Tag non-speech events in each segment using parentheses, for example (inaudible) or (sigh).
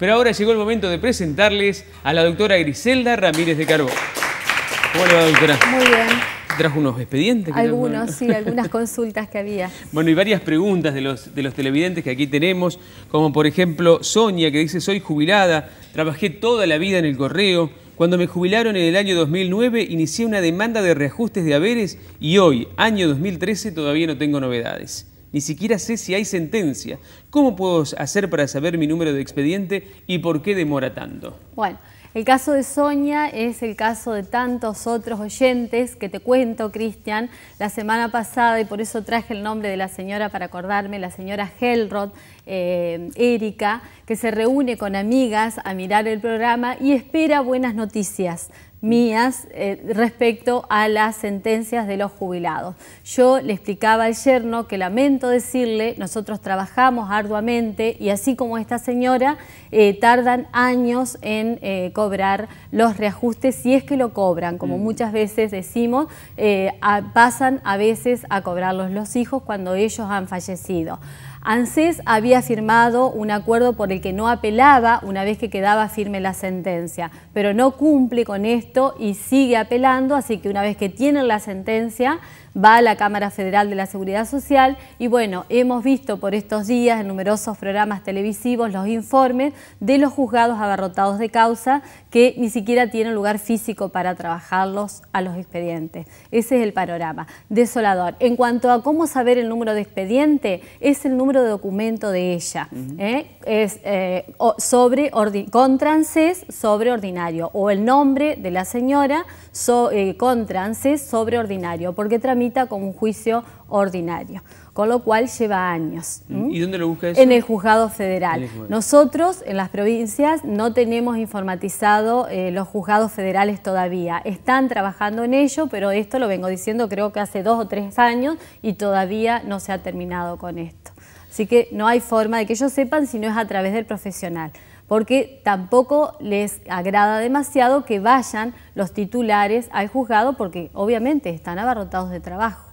Pero ahora llegó el momento de presentarles a la doctora Griselda Ramírez de Carbón. ¿Cómo le va, doctora? Muy bien. ¿Trajo unos expedientes? Algunos, sí, algunas (laughs) consultas que había. Bueno, y varias preguntas de los, de los televidentes que aquí tenemos, como por ejemplo Sonia, que dice, soy jubilada, trabajé toda la vida en el correo, cuando me jubilaron en el año 2009 inicié una demanda de reajustes de haberes y hoy, año 2013, todavía no tengo novedades. Ni siquiera sé si hay sentencia. ¿Cómo puedo hacer para saber mi número de expediente y por qué demora tanto? Bueno, el caso de Sonia es el caso de tantos otros oyentes que te cuento, Cristian, la semana pasada, y por eso traje el nombre de la señora para acordarme, la señora Helrod, eh, Erika, que se reúne con amigas a mirar el programa y espera buenas noticias mías eh, respecto a las sentencias de los jubilados. Yo le explicaba al yerno que lamento decirle, nosotros trabajamos arduamente y así como esta señora, eh, tardan años en eh, cobrar los reajustes, si es que lo cobran, como mm. muchas veces decimos, pasan a veces a cobrarlos los hijos cuando ellos han fallecido. ANSES había firmado un acuerdo por el que no apelaba una vez que quedaba firme la sentencia, pero no cumple con esto y sigue apelando, así que una vez que tienen la sentencia va a la Cámara Federal de la Seguridad Social y bueno, hemos visto por estos días en numerosos programas televisivos los informes de los juzgados abarrotados de causa que ni siquiera tienen lugar físico para trabajarlos a los expedientes. Ese es el panorama desolador. En cuanto a cómo saber el número de expediente, es el número de documento de ella. ¿eh? Es eh, sobre, con transes sobre ordinario o el nombre de la señora eh, con transes sobre ordinario, porque también como un juicio ordinario, con lo cual lleva años. ¿Y dónde lo busca eso? En el juzgado federal. Nosotros en las provincias no tenemos informatizado eh, los juzgados federales todavía. Están trabajando en ello, pero esto lo vengo diciendo creo que hace dos o tres años y todavía no se ha terminado con esto. Así que no hay forma de que ellos sepan si no es a través del profesional porque tampoco les agrada demasiado que vayan los titulares al juzgado porque obviamente están abarrotados de trabajo.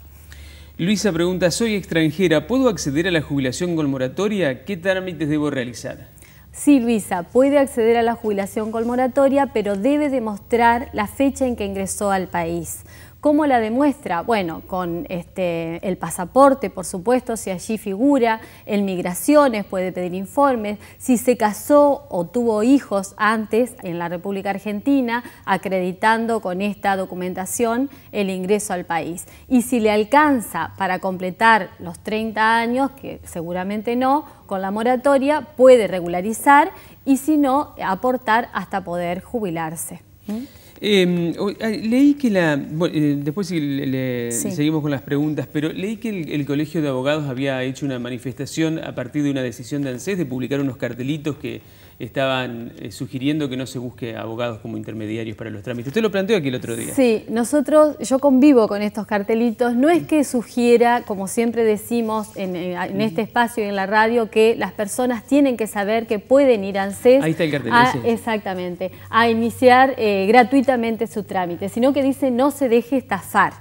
Luisa pregunta, soy extranjera, ¿puedo acceder a la jubilación con moratoria? ¿Qué trámites debo realizar? Sí, Luisa, puede acceder a la jubilación con moratoria, pero debe demostrar la fecha en que ingresó al país. ¿Cómo la demuestra? Bueno, con este, el pasaporte, por supuesto, si allí figura, en migraciones puede pedir informes, si se casó o tuvo hijos antes en la República Argentina, acreditando con esta documentación el ingreso al país. Y si le alcanza para completar los 30 años, que seguramente no, con la moratoria puede regularizar y si no, aportar hasta poder jubilarse. ¿Mm? Eh, leí que la... Eh, después seguimos con las preguntas, pero leí que el, el, Colegio de Abogados había hecho una manifestación a partir de una decisión de ANSES de publicar unos cartelitos que estaban eh, sugiriendo que no se busque abogados como intermediarios para los trámites. Usted lo planteó aquí el otro día. Sí, nosotros, yo convivo con estos cartelitos. No es que sugiera, como siempre decimos en, eh, este espacio y en la radio, que las personas tienen que saber que pueden ir a CES... Ahí está el cartel. exactamente, a iniciar eh, gratuitamente su trámite, sino que dice no se deje estafar.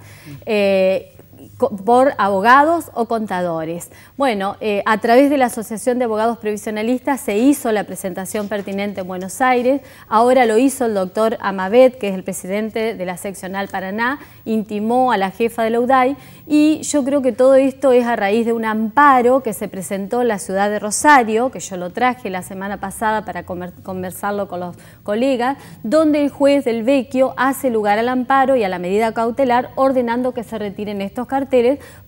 Mm por abogados o contadores. Bueno, eh, a través de la Asociación de Abogados Previsionalistas se hizo la presentación pertinente en Buenos Aires, ahora lo hizo el doctor Amabet, que es el presidente de la seccional Paraná, intimó a la jefa de la UDAI y yo creo que todo esto es a raíz de un amparo que se presentó en la ciudad de Rosario, que yo lo traje la semana pasada para conversarlo con los colegas, donde el juez del Vecchio hace lugar al amparo y a la medida cautelar ordenando que se retiren estos carteles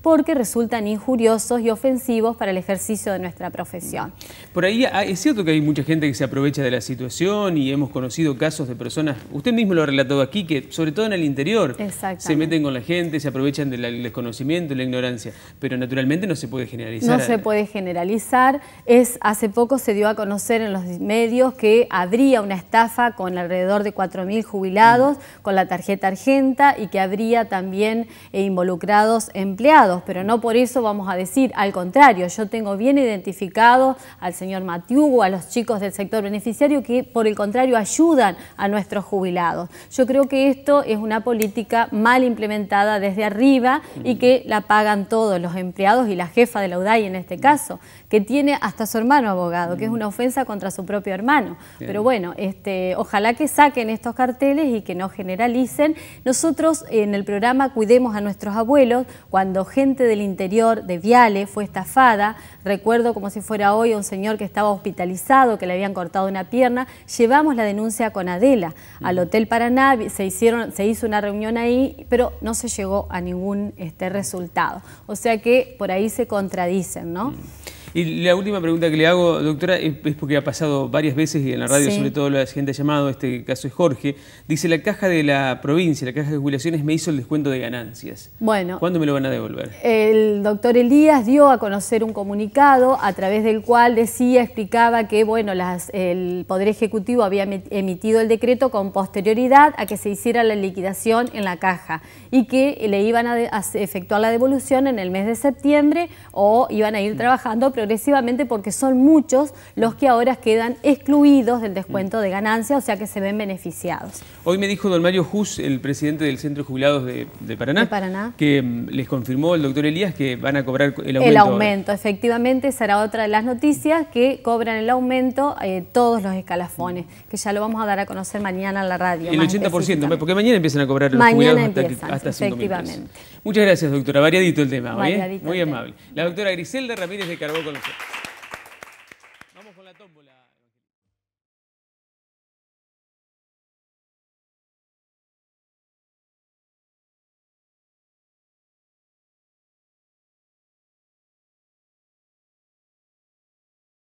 porque resultan injuriosos y ofensivos para el ejercicio de nuestra profesión. Por ahí ah, es cierto que hay mucha gente que se aprovecha de la situación y hemos conocido casos de personas, usted mismo lo ha relatado aquí, que sobre todo en el interior se meten con la gente, se aprovechan del desconocimiento, y la ignorancia, pero naturalmente no se puede generalizar. No se puede generalizar, es hace poco se dio a conocer en los medios que habría una estafa con alrededor de 4.000 jubilados mm. con la tarjeta argenta y que habría también eh, involucrados empleados, pero no por eso vamos a decir, al contrario, yo tengo bien identificado al señor Matiugo, a los chicos del sector beneficiario que por el contrario ayudan a nuestros jubilados. Yo creo que esto es una política mal implementada desde arriba y que la pagan todos los empleados y la jefa de la UDAI en este caso, que tiene hasta su hermano abogado, que es una ofensa contra su propio hermano. Pero bueno, este, ojalá que saquen estos carteles y que no generalicen. Nosotros en el programa Cuidemos a nuestros abuelos cuando gente del interior de Viale fue estafada. Recuerdo como si fuera hoy un señor que estaba hospitalizado, que le habían cortado una pierna. Llevamos la denuncia con Adela al Hotel Paraná, se, hicieron, se hizo una reunión ahí, pero no se llegó a ningún este, resultado. O sea que por ahí se contradicen, ¿no? Mm. Y la última pregunta que le hago, doctora, es porque ha pasado varias veces y en la radio, sobre todo la gente ha llamado, este caso es Jorge, dice la caja de la provincia, la caja de jubilaciones me hizo el descuento de ganancias. Bueno. ¿Cuándo me lo van a devolver? El doctor Elías dio a conocer un comunicado a través del cual decía, explicaba que bueno, las, el Poder Ejecutivo había emitido el decreto con posterioridad a que se hiciera la liquidación en la caja y que le iban a, a efectuar la devolución en el mes de septiembre o iban a ir mm. trabajando progresivamente porque son muchos los que ahora quedan excluidos del descuento de ganancia, o sea que se ven beneficiados. Hoy me dijo don Mario Jus, el presidente del Centro de Jubilados de, Paraná, que mm, les confirmó el doctor Elías que van a cobrar el aumento. El aumento, efectivamente, será otra de las noticias que cobran el aumento eh, todos los escalafones, que ya lo vamos a dar a conocer mañana en la radio. El 80%, porque mañana empiezan a cobrar los mañana jubilados empiezan, hasta, efectivamente. Muchas gracias, doctora. Variadito el tema. ¿eh? Variadito Muy amable. La doctora Griselda Ramírez de Carbó. Olgun Hocam.